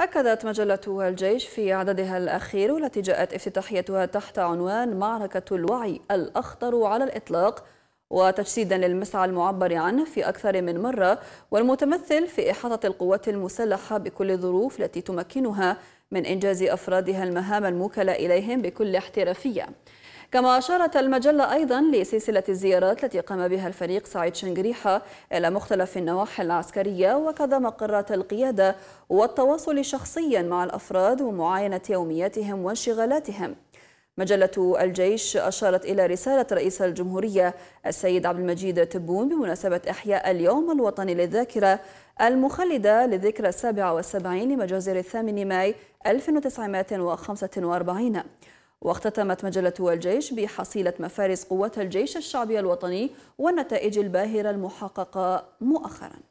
أكدت مجلة الجيش في عددها الأخير والتي جاءت افتتاحيتها تحت عنوان معركة الوعي الأخطر على الإطلاق وتجسيدا للمسعى المعبر عنه في أكثر من مرة والمتمثل في إحاطة القوات المسلحة بكل الظروف التي تمكنها من إنجاز أفرادها المهام الموكلة إليهم بكل احترافية كما أشارت المجلة أيضا لسلسلة الزيارات التي قام بها الفريق سعيد شنقريحة إلى مختلف النواحي العسكرية وكذا مقرات القيادة والتواصل شخصيا مع الأفراد ومعاينة يومياتهم وانشغالاتهم مجلة الجيش أشارت إلى رسالة رئيس الجمهورية السيد عبد المجيد تبون بمناسبة إحياء اليوم الوطني للذاكرة المخلدة للذكرى السابعة والسبعين لمجازر الثامن ماي 1945 واختتمت مجلة الجيش بحصيلة مفارز قوات الجيش الشعبي الوطني والنتائج الباهرة المحققة مؤخراً